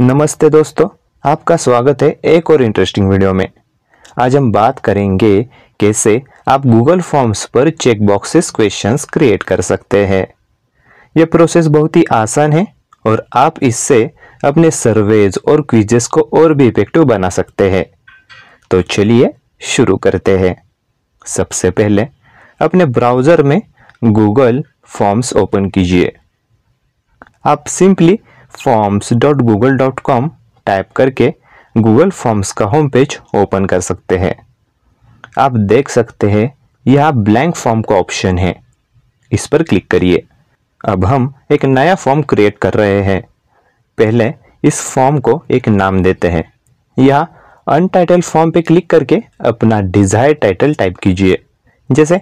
नमस्ते दोस्तों आपका स्वागत है एक और इंटरेस्टिंग वीडियो में आज हम बात करेंगे कैसे आप गूगल फॉर्म्स पर चेक बॉक्सेस क्वेश्चंस क्रिएट कर सकते हैं यह प्रोसेस बहुत ही आसान है और आप इससे अपने सर्वेज और क्विजेस को और भी इफेक्टिव बना सकते हैं तो चलिए शुरू करते हैं सबसे पहले अपने ब्राउज़र में गूगल फॉर्म्स ओपन कीजिए आप simply forms dot Google dot com type करके गूगल फॉर्म्स का होम पेज ओपन कर सकते हैं आप देख सकते हैं यह ब्लैंक फॉर्म का ऑप्शन है इस पर क्लिक करिए अब हम एक नया फॉर्म क्रिएट कर रहे हैं पहले इस फॉर्म को एक नाम देते हैं यह अनटाइटल फॉर्म पे क्लिक करके अपना डिज़ायर टाइटल टाइप कीजिए जैसे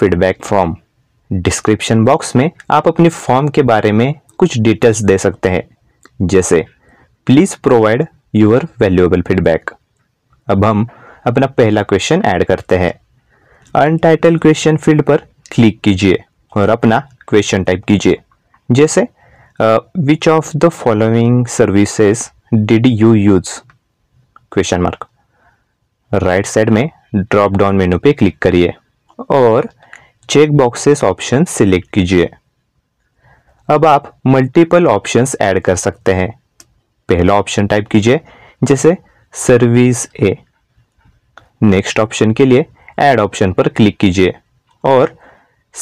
फीडबैक फॉर्म डिस्क्रिप्शन बॉक्स में आप अपने फॉर्म के बारे में कुछ डिटेल्स दे सकते हैं जैसे please provide your valuable feedback अब हम अपना पहला क्वेश्चन ऐड करते हैं अनटाइटल क्वेश्चन फील्ड पर क्लिक कीजिए और अपना क्वेश्चन टाइप कीजिए जैसे which of the following services did you use question mark right side में ड्रॉप डाउन मेनू पे क्लिक करिए और चेक बॉक्सेस ऑप्शन सिलेक्ट कीजिए अब आप मल्टीपल ऑप्शंस ऐड कर सकते हैं पहला ऑप्शन टाइप कीजिए जैसे सर्विस ए नेक्स्ट ऑप्शन के लिए ऐड ऑप्शन पर क्लिक कीजिए और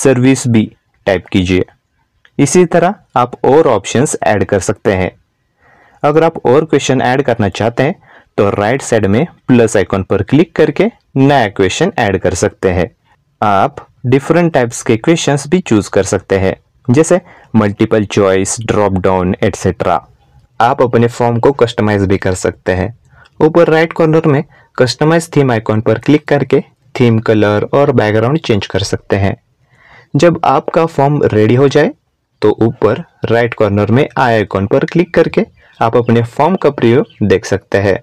सर्विस बी टाइप कीजिए इसी तरह आप और ऑप्शंस ऐड कर सकते हैं अगर आप और क्वेश्चन ऐड करना चाहते हैं तो राइट साइड में प्लस आइकॉन पर क्लिक करके नया क्वेश्चन ऐड कर सकते हैं आप डिफरेंट टाइप्स के क्वेश्चंस भी चूज कर सकते हैं जैसे multiple choice drop down etcetera आप अपने फॉर्म को कस्टमाइज भी कर सकते हैं ऊपर राइट कॉर्नर में कस्टमाइज थीम आइकॉन पर क्लिक करके थीम कलर और बैकग्राउंड चेंज कर सकते हैं जब आपका फॉर्म रेडी हो जाए तो ऊपर राइट कॉर्नर में आई आइकॉन पर क्लिक करके आप अपने फॉर्म का प्रयोग देख सकते हैं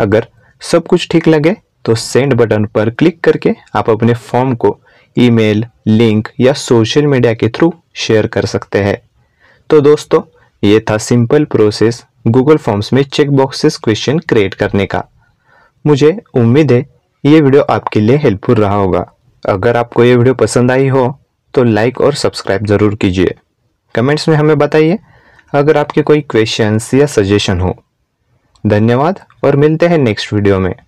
अगर सब कुछ ठीक लगे तो सेंड बटन पर क्लिक करके आप अपने फॉर्म को ईमेल, लिंक या सोशल मीडिया के थ्रू शेयर कर सकते हैं तो दोस्तों ये था सिंपल प्रोसेस गूगल फॉर्म्स में चेक बॉक्सेस क्वेश्चन क्रिएट करने का मुझे उम्मीद है ये वीडियो आपके लिए हेल्पफुल रहा होगा अगर आपको ये वीडियो पसंद आई हो तो लाइक और सब्सक्राइब ज़रूर कीजिए कमेंट्स में हमें बताइए अगर आपके कोई क्वेश्चंस या सजेशन हो धन्यवाद और मिलते हैं नेक्स्ट वीडियो में